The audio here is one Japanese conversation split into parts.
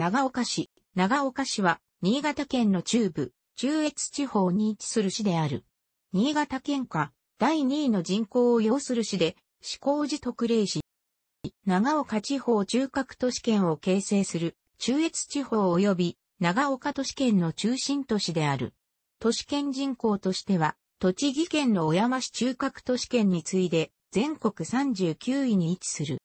長岡市。長岡市は、新潟県の中部、中越地方に位置する市である。新潟県下、第2位の人口を要する市で、市高寺特例市。長岡地方中核都市圏を形成する、中越地方及び長岡都市圏の中心都市である。都市圏人口としては、栃木県の小山市中核都市圏に次いで、全国39位に位置する。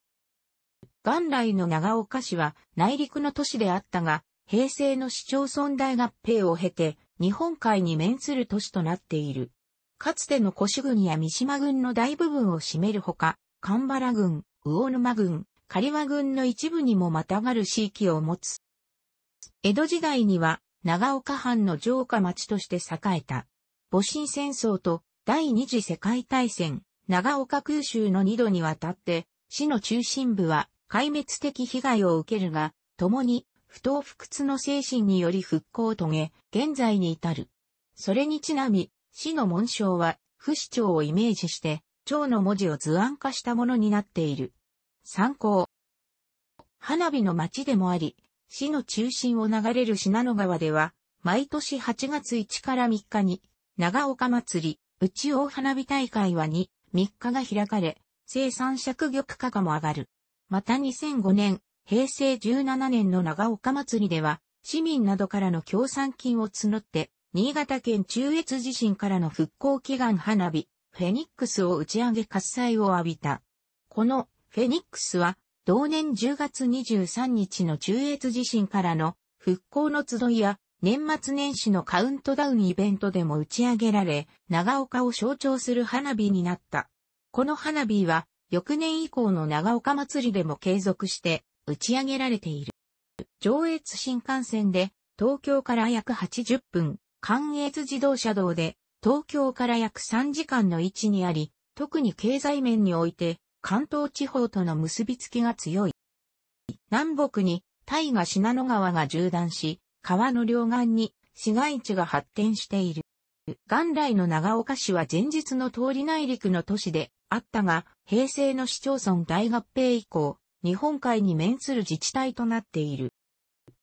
元来の長岡市は内陸の都市であったが、平成の市町村大合併を経て、日本海に面する都市となっている。かつての越郡や三島郡の大部分を占めるほか、神原郡、魚沼郡、刈羽郡の一部にもまたがる地域を持つ。江戸時代には長岡藩の城下町として栄えた。戊辰戦争と第二次世界大戦、長岡空襲の二度にわたって、市の中心部は壊滅的被害を受けるが、共に不当不屈の精神により復興を遂げ、現在に至る。それにちなみ、市の紋章は、不死鳥をイメージして、蝶の文字を図案化したものになっている。参考。花火の町でもあり、市の中心を流れる信濃川では、毎年8月1から3日に、長岡祭り、内大花火大会は2、3日が開かれ、生産尺玉価がも上がる。また2005年、平成17年の長岡祭りでは、市民などからの協賛金を募って、新潟県中越地震からの復興祈願花火、フェニックスを打ち上げ喝采を浴びた。このフェニックスは、同年10月23日の中越地震からの復興の集いや、年末年始のカウントダウンイベントでも打ち上げられ、長岡を象徴する花火になった。この花火は、翌年以降の長岡祭りでも継続して打ち上げられている。上越新幹線で東京から約80分、関越自動車道で東京から約3時間の位置にあり、特に経済面において関東地方との結びつきが強い。南北に大河信濃川が縦断し、川の両岸に市街地が発展している。元来の長岡市は前日の通り内陸の都市であったが、平成の市町村大合併以降、日本海に面する自治体となっている。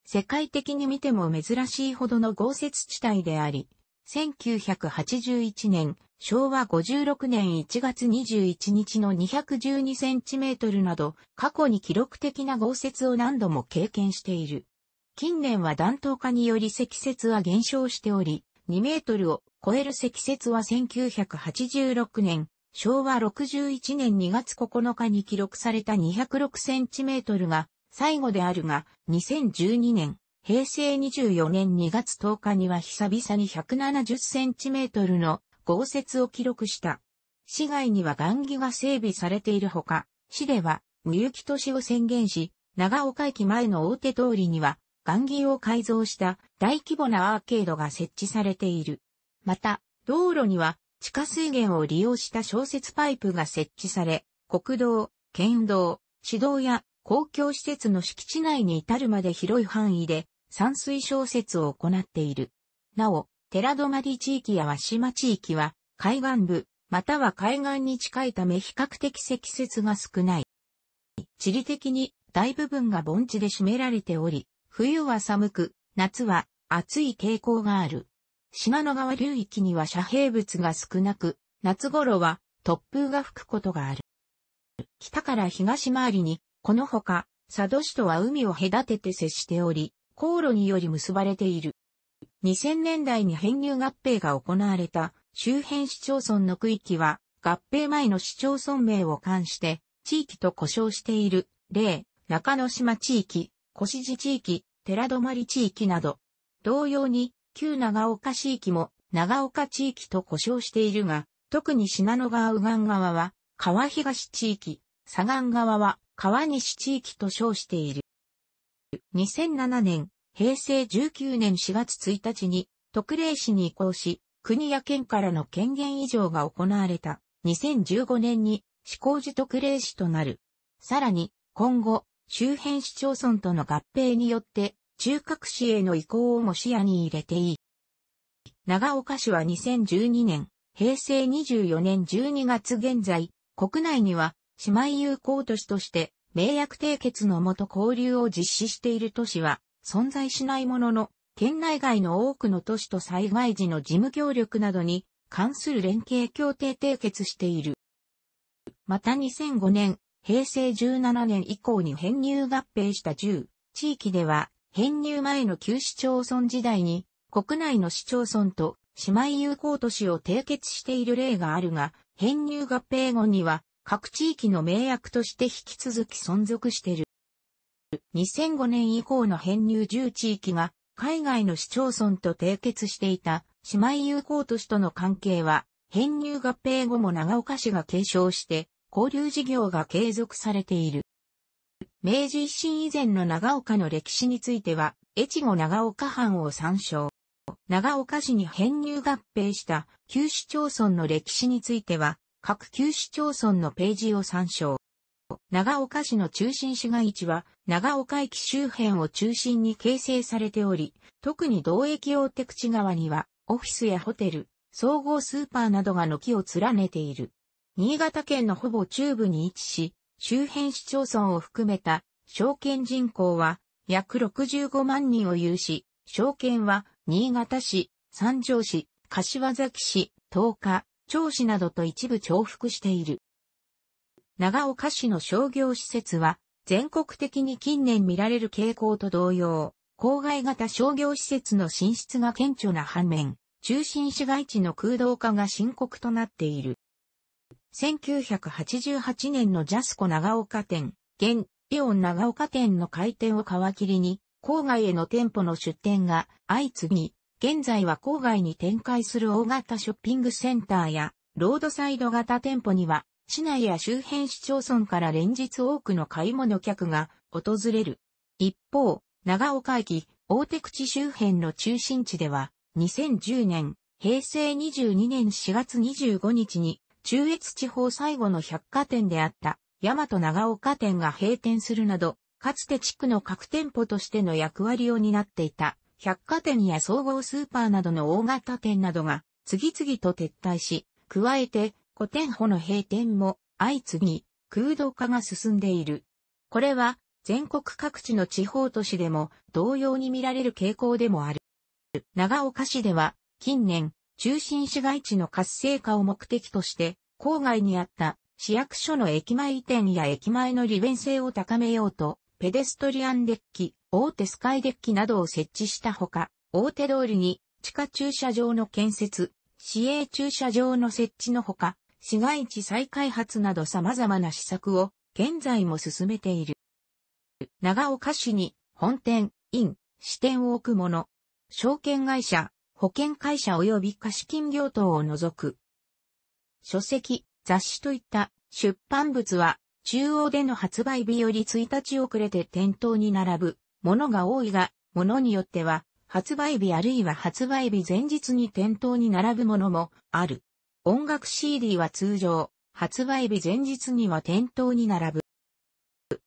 世界的に見ても珍しいほどの豪雪地帯であり、1981年、昭和56年1月21日の212センチメートルなど、過去に記録的な豪雪を何度も経験している。近年は暖冬化により積雪は減少しており、2メートルを超える積雪は1986年昭和61年2月9日に記録された 206cm が最後であるが、2012年、平成24年2月10日には久々に 170cm の豪雪を記録した。市外には岩木が整備されているほか、市では、無雪都市を宣言し、長岡駅前の大手通りには、岩木を改造した大規模なアーケードが設置されている。また、道路には、地下水源を利用した小雪パイプが設置され、国道、県道、市道や公共施設の敷地内に至るまで広い範囲で散水小雪を行っている。なお、寺泊地域や和島地域は海岸部、または海岸に近いため比較的積雪が少ない。地理的に大部分が盆地で占められており、冬は寒く、夏は暑い傾向がある。信濃川流域には遮蔽物が少なく、夏頃は突風が吹くことがある。北から東回りに、このほか、佐渡市とは海を隔てて接しており、航路により結ばれている。2000年代に編入合併が行われた周辺市町村の区域は、合併前の市町村名を冠して、地域と呼称している、例、中野島地域、越路地域、寺泊地域など、同様に、旧長岡市域も長岡地域と呼称しているが、特に信濃川右岸側は川東地域、左岸側は川西地域と称している。2007年、平成19年4月1日に特例市に移行し、国や県からの権限移譲が行われた。2015年に施行時特例市となる。さらに、今後、周辺市町村との合併によって、中核市への移行をも視野に入れていい。長岡市は2012年、平成24年12月現在、国内には姉妹友好都市として、名約締結のもと交流を実施している都市は存在しないものの、県内外の多くの都市と災害時の事務協力などに関する連携協定締結している。また2005年、平成17年以降に編入合併した10地域では編入前の旧市町村時代に、国内の市町村と姉妹友好都市を締結している例があるが、編入合併後には、各地域の名役として引き続き存続している。2005年以降の編入10地域が、海外の市町村と締結していた姉妹友好都市との関係は、編入合併後も長岡市が継承して、交流事業が継続されている。明治維新以前の長岡の歴史については、越後長岡藩を参照。長岡市に編入合併した旧市町村の歴史については、各旧市町村のページを参照。長岡市の中心市街地は、長岡駅周辺を中心に形成されており、特に同駅大手口側には、オフィスやホテル、総合スーパーなどが軒を連ねている。新潟県のほぼ中部に位置し、周辺市町村を含めた証券人口は約65万人を有し、証券は新潟市、三条市、柏崎市、東日、町市などと一部重複している。長岡市の商業施設は全国的に近年見られる傾向と同様、郊外型商業施設の進出が顕著な反面、中心市街地の空洞化が深刻となっている。1988年のジャスコ長岡店、現、イオン長岡店の開店を皮切りに、郊外への店舗の出店が相次ぎ、現在は郊外に展開する大型ショッピングセンターや、ロードサイド型店舗には、市内や周辺市町村から連日多くの買い物客が訪れる。一方、長岡駅、大手口周辺の中心地では、2010年、平成22年4月25日に、中越地方最後の百貨店であった、大和長岡店が閉店するなど、かつて地区の各店舗としての役割を担っていた、百貨店や総合スーパーなどの大型店などが、次々と撤退し、加えて、古店舗の閉店も、相次ぎ、空洞化が進んでいる。これは、全国各地の地方都市でも同様に見られる傾向でもある。長岡市では、近年、中心市街地の活性化を目的として、郊外にあった市役所の駅前移転や駅前の利便性を高めようと、ペデストリアンデッキ、大手スカイデッキなどを設置したほか、大手通りに地下駐車場の建設、市営駐車場の設置のほか、市街地再開発など様々な施策を現在も進めている。長岡市に本店、院、支店を置くもの、証券会社、保険会社及び貸金業等を除く。書籍、雑誌といった出版物は中央での発売日より1日遅れて店頭に並ぶものが多いが、ものによっては発売日あるいは発売日前日に店頭に並ぶものもある。音楽 CD は通常、発売日前日には店頭に並ぶ。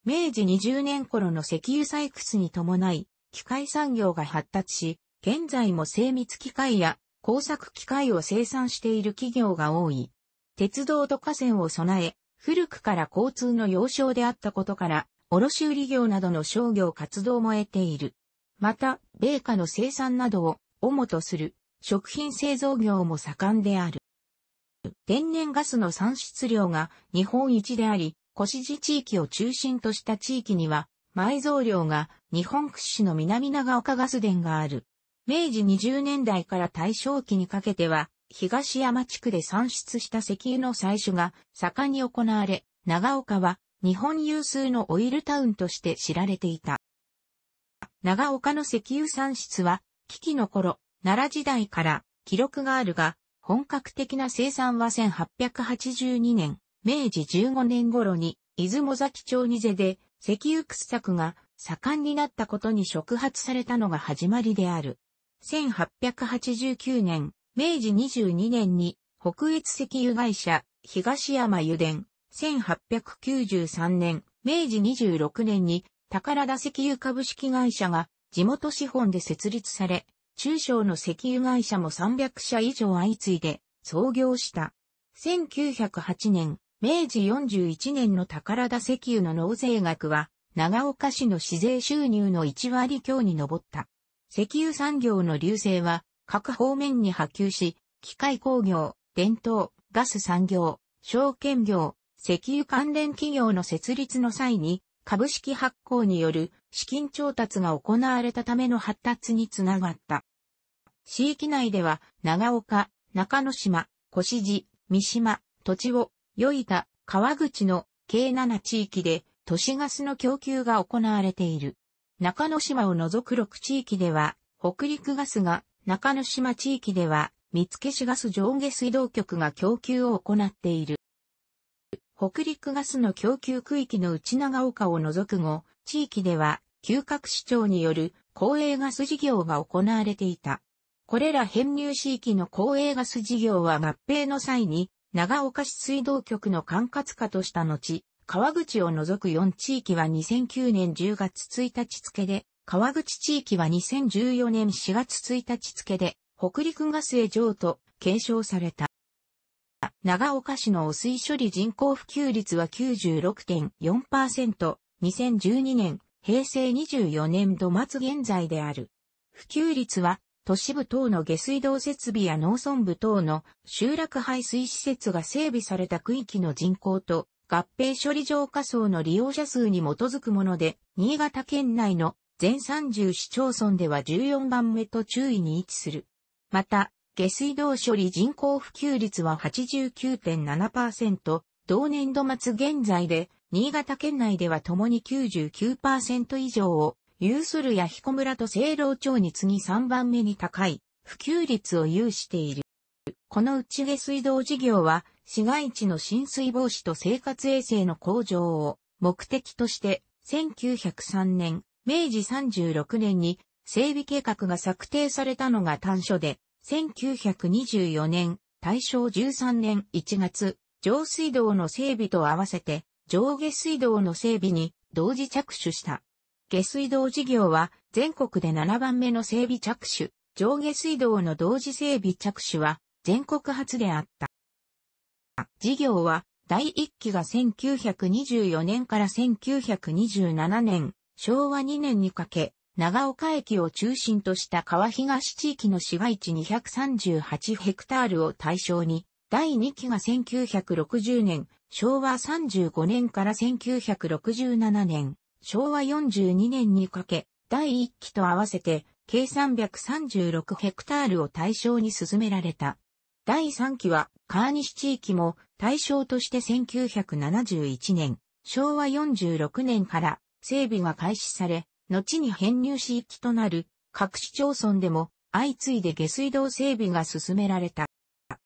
明治20年頃の石油採掘に伴い、機械産業が発達し、現在も精密機械や工作機械を生産している企業が多い。鉄道と河川を備え、古くから交通の要衝であったことから、卸売業などの商業活動も得ている。また、米価の生産などを主とする食品製造業も盛んである。天然ガスの産出量が日本一であり、越路地域を中心とした地域には、埋蔵量が日本屈指の南長岡ガス田がある。明治20年代から大正期にかけては、東山地区で産出した石油の採取が盛んに行われ、長岡は日本有数のオイルタウンとして知られていた。長岡の石油産出は、危機の頃、奈良時代から記録があるが、本格的な生産は1882年、明治15年頃に、出雲崎町に瀬で石油掘削が盛んになったことに触発されたのが始まりである。1889年、明治22年に北越石油会社、東山油田。1893年、明治26年に宝田石油株式会社が地元資本で設立され、中小の石油会社も300社以上相次いで創業した。1908年、明治41年の宝田石油の納税額は、長岡市の市税収入の1割強に上った。石油産業の流星は各方面に波及し、機械工業、伝統、ガス産業、証券業、石油関連企業の設立の際に、株式発行による資金調達が行われたための発達につながった。地域内では、長岡、中之島、越路、三島、土地を、与井田、川口の計7地域で都市ガスの供給が行われている。中之島を除く6地域では、北陸ガスが、中之島地域では、三しガス上下水道局が供給を行っている。北陸ガスの供給区域の内長岡を除く後、地域では、旧各市長による公営ガス事業が行われていた。これら編入地域の公営ガス事業は合併の際に、長岡市水道局の管轄下とした後、川口を除く4地域は2009年10月1日付で、川口地域は2014年4月1日付で、北陸ガスへ譲渡、継承された。長岡市の汚水処理人口普及率は96.4%、2012年、平成24年度末現在である。普及率は、都市部等の下水道設備や農村部等の集落排水施設が整備された区域の人口と合併処理場仮想の利用者数に基づくもので、新潟県内の全30市町村では14番目と注意に位置する。また、下水道処理人口普及率は89.7%、同年度末現在で、新潟県内では共に99%以上を、有するや彦村と清老町に次ぎ3番目に高い、普及率を有している。このうち下水道事業は、市街地の浸水防止と生活衛生の向上を目的として、1903年、明治36年に整備計画が策定されたのが短所で、1924年、大正13年1月、上水道の整備と合わせて、上下水道の整備に同時着手した。下水道事業は全国で7番目の整備着手、上下水道の同時整備着手は全国初であった。事業は第1期が1924年から1927年、昭和2年にかけ、長岡駅を中心とした川東地域の市街地238ヘクタールを対象に、第2期が1960年、昭和35年から1967年、昭和42年にかけ、第1期と合わせて、計336ヘクタールを対象に進められた。第3期は川西地域も対象として1971年、昭和46年から整備が開始され、後に編入市域となる各市町村でも相次いで下水道整備が進められた。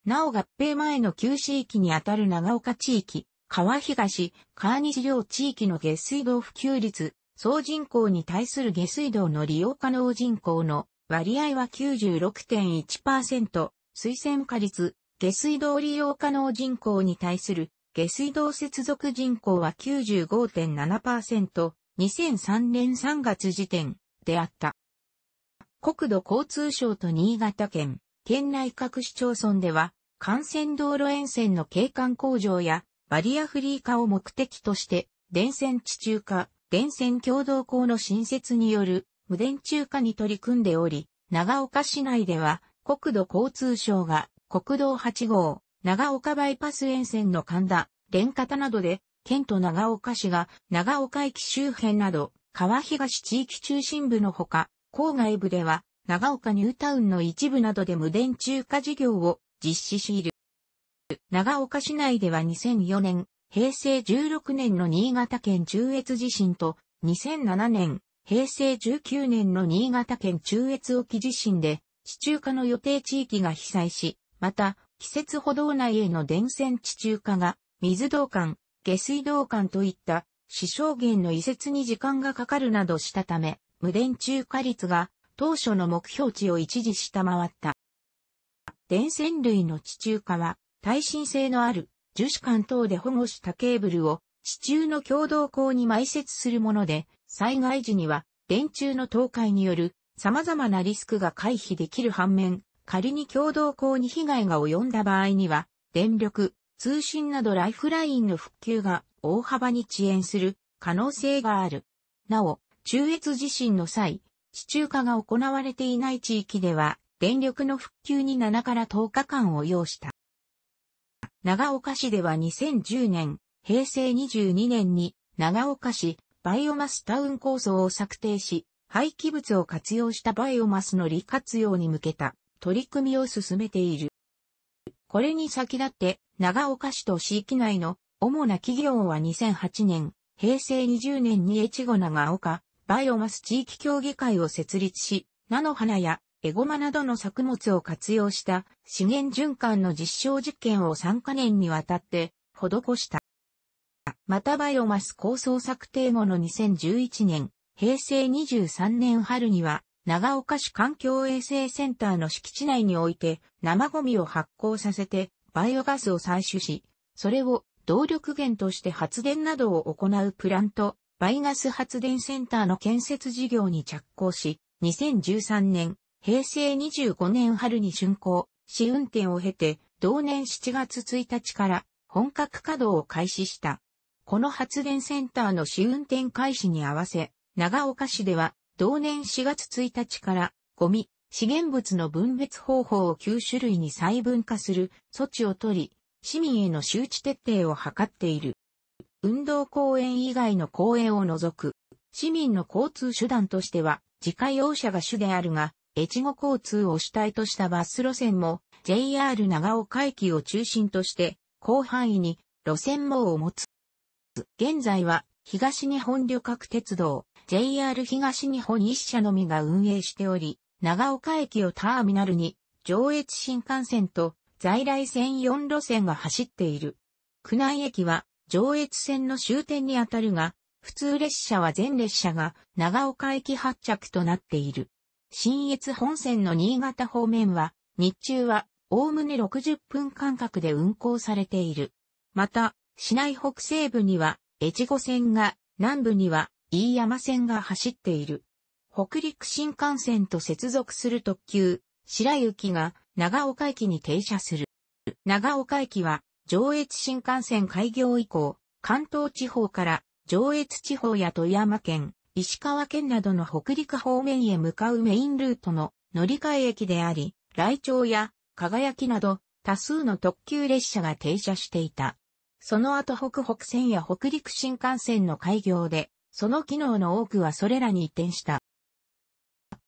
なお合併前の旧市域にあたる長岡地域、川東、川西両地域の下水道普及率、総人口に対する下水道の利用可能人口の割合は96.1%、水泉化率、下水道利用可能人口に対する下水道接続人口は95.7%、2003年3月時点であった。国土交通省と新潟県、県内各市町村では、幹線道路沿線の景観工場やバリアフリー化を目的として、電線地中化、電線共同校の新設による無電柱化に取り組んでおり、長岡市内では国土交通省が国道8号、長岡バイパス沿線の神田、連方などで、県と長岡市が長岡駅周辺など、川東地域中心部のほか、郊外部では、長岡ニュータウンの一部などで無電柱化事業を実施しいる。長岡市内では2004年、平成16年の新潟県中越地震と、2007年、平成19年の新潟県中越沖地震で、地中化の予定地域が被災し、また、季節歩道内への電線地中化が、水道管、下水道管といった、死傷源の移設に時間がかかるなどしたため、無電柱化率が当初の目標値を一時下回った。電線類の地中化は、耐震性のある樹脂管等で保護したケーブルを地中の共同口に埋設するもので、災害時には電柱の倒壊による様々なリスクが回避できる反面、仮に共同校に被害が及んだ場合には、電力、通信などライフラインの復旧が大幅に遅延する可能性がある。なお、中越地震の際、地中化が行われていない地域では、電力の復旧に7から10日間を要した。長岡市では2010年、平成22年に長岡市バイオマスタウン構想を策定し、廃棄物を活用したバイオマスの利活用に向けた取り組みを進めている。これに先立って長岡市と市域内の主な企業は2008年、平成20年に越後長岡バイオマス地域協議会を設立し、菜の花やエゴマなどの作物を活用した資源循環の実証実験を3カ年にわたって施した。またバイオマス構想策定後の2011年、平成23年春には、長岡市環境衛生センターの敷地内において、生ゴミを発酵させて、バイオガスを採取し、それを動力源として発電などを行うプラント、バイガス発電センターの建設事業に着工し、2013年、平成25年春に竣工、試運転を経て、同年7月1日から本格稼働を開始した。この発電センターの試運転開始に合わせ、長岡市では、同年4月1日から、ゴミ、資源物の分別方法を9種類に細分化する措置を取り、市民への周知徹底を図っている。運動公園以外の公園を除く、市民の交通手段としては、自家用車が主であるが、越後交通を主体としたバス路線も、JR 長岡駅を中心として、広範囲に路線網を持つ。現在は、東日本旅客鉄道、JR 東日本一社のみが運営しており、長岡駅をターミナルに、上越新幹線と在来線4路線が走っている。区内駅は上越線の終点にあたるが、普通列車は全列車が長岡駅発着となっている。新越本線の新潟方面は、日中は、おおむね60分間隔で運行されている。また、市内北西部には、越後線が、南部には、飯山線が走っている。北陸新幹線と接続する特急、白雪が長岡駅に停車する。長岡駅は上越新幹線開業以降、関東地方から上越地方や富山県、石川県などの北陸方面へ向かうメインルートの乗り換え駅であり、来町や輝きなど多数の特急列車が停車していた。その後北北線や北陸新幹線の開業でその機能の多くはそれらに移転した。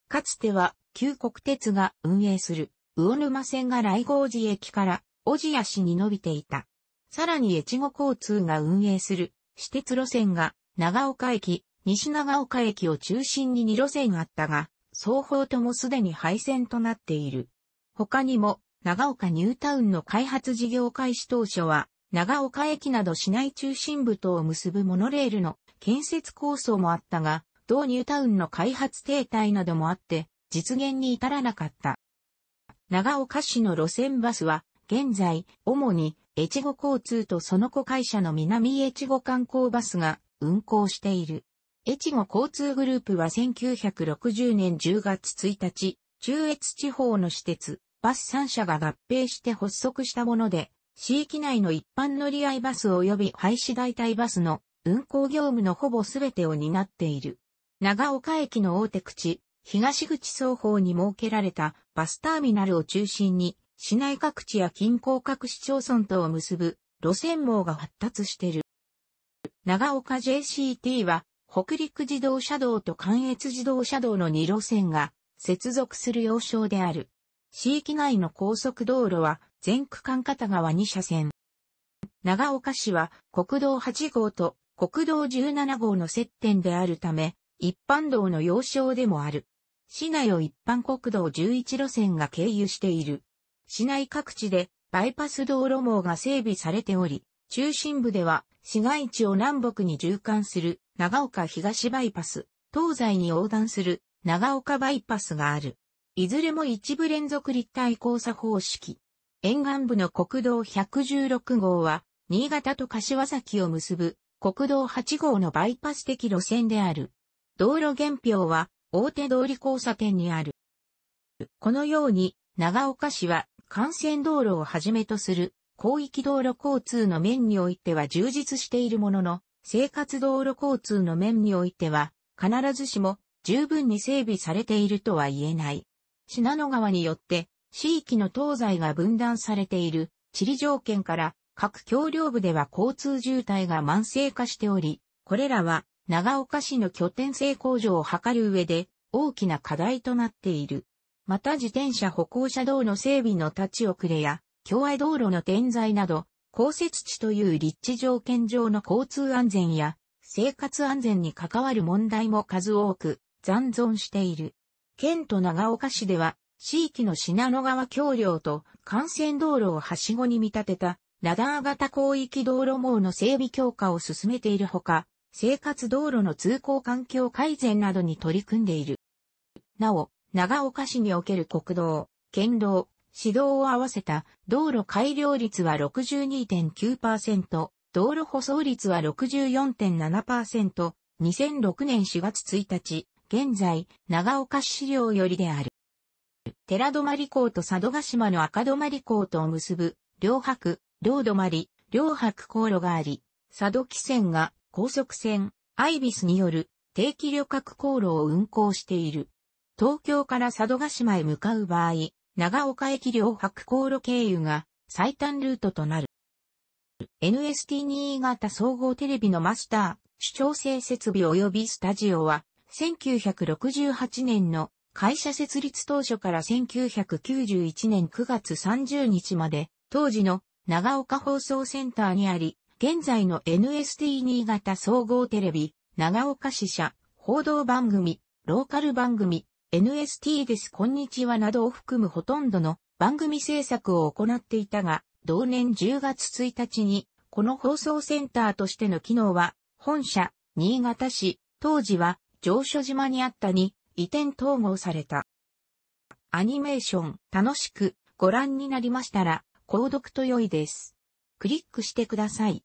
かつては、旧国鉄が運営する、魚沼線が来郷寺駅から、小千谷市に伸びていた。さらに越後交通が運営する、私鉄路線が、長岡駅、西長岡駅を中心に2路線あったが、双方ともすでに廃線となっている。他にも、長岡ニュータウンの開発事業開始当初は、長岡駅など市内中心部とを結ぶモノレールの建設構想もあったが、同ニュータウンの開発停滞などもあって、実現に至らなかった。長岡市の路線バスは、現在、主に、越後交通とその子会社の南越後観光バスが運行している。越後交通グループは1960年10月1日、中越地方の私鉄、バス3社が合併して発足したもので、地域内の一般乗り合いバス及び廃止代替バスの運行業務のほぼすべてを担っている。長岡駅の大手口、東口双方に設けられたバスターミナルを中心に、市内各地や近郊各市町村とを結ぶ路線網が発達してる。長岡 JCT は、北陸自動車道と関越自動車道の2路線が接続する要衝である。市域内の高速道路は全区間片側2車線。長岡市は国道8号と国道17号の接点であるため、一般道の要衝でもある。市内を一般国道11路線が経由している。市内各地でバイパス道路網が整備されており、中心部では市街地を南北に縦貫する長岡東バイパス、東西に横断する長岡バイパスがある。いずれも一部連続立体交差方式。沿岸部の国道116号は、新潟と柏崎を結ぶ国道8号のバイパス的路線である。道路原表は大手通り交差点にある。このように長岡市は幹線道路をはじめとする広域道路交通の面においては充実しているものの、生活道路交通の面においては必ずしも十分に整備されているとは言えない。信濃川によって地域の東西が分断されている地理条件から各橋梁部では交通渋滞が慢性化しており、これらは長岡市の拠点性向上を図る上で大きな課題となっている。また自転車歩行者道の整備の立ち遅れや、共愛道路の点在など、降雪地という立地条件上の交通安全や生活安全に関わる問題も数多く残存している。県と長岡市では地域の品野川橋梁と幹線道路をはしごに見立てたラダー型広域道路網の整備強化を進めているほか、生活道路の通行環境改善などに取り組んでいる。なお、長岡市における国道、県道、市道を合わせた道路改良率は62.9%、道路舗装率は64.7%、2006年4月1日、現在、長岡市資料よりである。寺泊港と佐渡島の赤泊港とを結ぶ、両白、両止まり、両白航路があり、佐渡汽船が高速船、アイビスによる定期旅客航路を運行している。東京から佐渡島へ向かう場合、長岡駅両白航路経由が最短ルートとなる。NST 新潟総合テレビのマスター、主張性設備及びスタジオは、1968年の会社設立当初から1991年9月30日まで、当時の長岡放送センターにあり、現在の NST 新潟総合テレビ、長岡支社、報道番組、ローカル番組、NST ですこんにちはなどを含むほとんどの番組制作を行っていたが、同年10月1日に、この放送センターとしての機能は、本社、新潟市、当時は、上所島にあったに、移転統合された。アニメーション、楽しく、ご覧になりましたら、購読と良いです。クリックしてください。